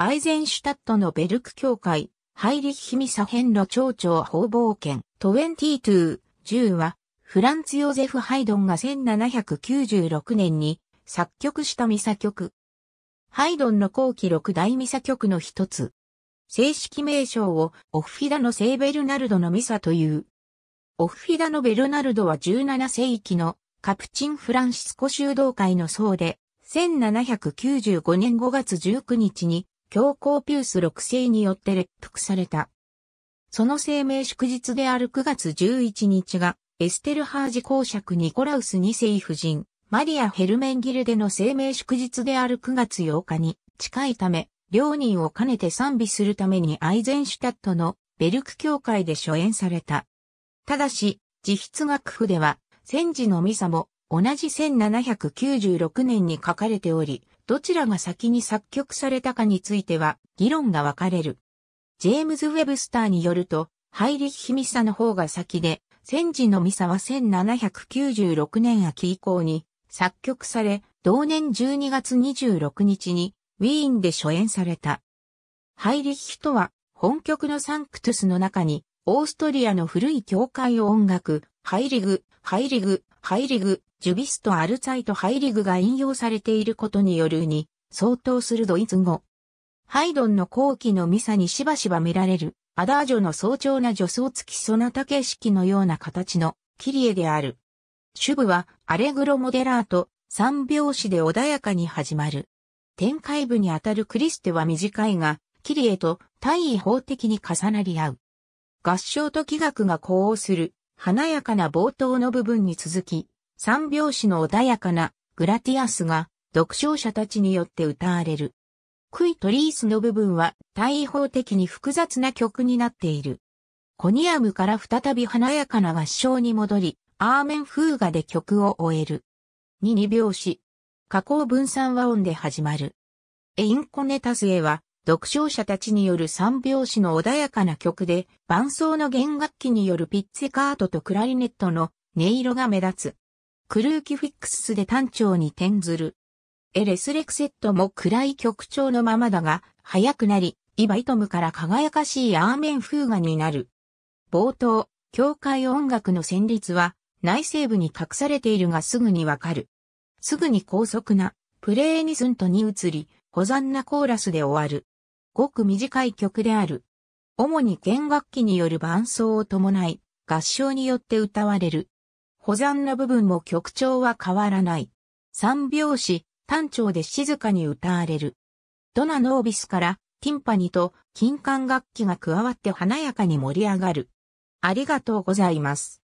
アイゼンシュタットのベルク教会、ハイリッヒミサ編の町長報冒権、22、10は、フランツ・ヨゼフ・ハイドンが1796年に作曲したミサ曲。ハイドンの後期六大ミサ曲の一つ。正式名称をオフフィダの聖ベルナルドのミサという。オフィダのベルナルドは17世紀のカプチン・フランシスコ修道会の僧で、1795年5月19日に教皇ピュース6世によって列服された。その生命祝日である9月11日が、エステルハージ公爵ニコラウス2世夫人、マリア・ヘルメンギルでの生命祝日である9月8日に近いため、両人を兼ねて賛美するためにアイゼンシュタットのベルク教会で初演された。ただし、自筆楽譜では、戦時のミサも同じ1796年に書かれており、どちらが先に作曲されたかについては議論が分かれる。ジェームズ・ウェブスターによると、ハイリッヒ・ミサの方が先で、戦時のミサは1796年秋以降に作曲され、同年12月26日にウィーンで初演された。ハイリッヒとは本曲のサンクトゥスの中にオーストリアの古い教会を音楽、ハイリグ、ハイリグ、ハイリグジュビスト・アルツァイト・ハイリグが引用されていることによるに相当するドイツ語。ハイドンの後期のミサにしばしば見られる、アダージョの早朝な女装付きソナタ形式のような形のキリエである。主部はアレグロ・モデラート、三拍子で穏やかに始まる。展開部にあたるクリステは短いが、キリエと対位法的に重なり合う。合唱と器楽が呼応する、華やかな冒頭の部分に続き、三拍子の穏やかなグラティアスが読唱者たちによって歌われる。クイトリースの部分は対法的に複雑な曲になっている。コニアムから再び華やかな合唱に戻り、アーメン風画で曲を終える。二二拍子。加工分散和音で始まる。エインコネタスエは、読唱者たちによる三拍子の穏やかな曲で、伴奏の弦楽器によるピッツェカートとクラリネットの音色が目立つ。クルーキフィックスで単調に転ずる。エレスレクセットも暗い曲調のままだが、速くなり、イバイトムから輝かしいアーメン風画になる。冒頭、教会音楽の旋律は内西部に隠されているがすぐにわかる。すぐに高速なプレーニズントに移り、保残なコーラスで終わる。ごく短い曲である。主に弦楽器による伴奏を伴い、合唱によって歌われる。保山の部分も曲調は変わらない。三拍子、単調で静かに歌われる。ドナノービスからティンパニと金管楽器が加わって華やかに盛り上がる。ありがとうございます。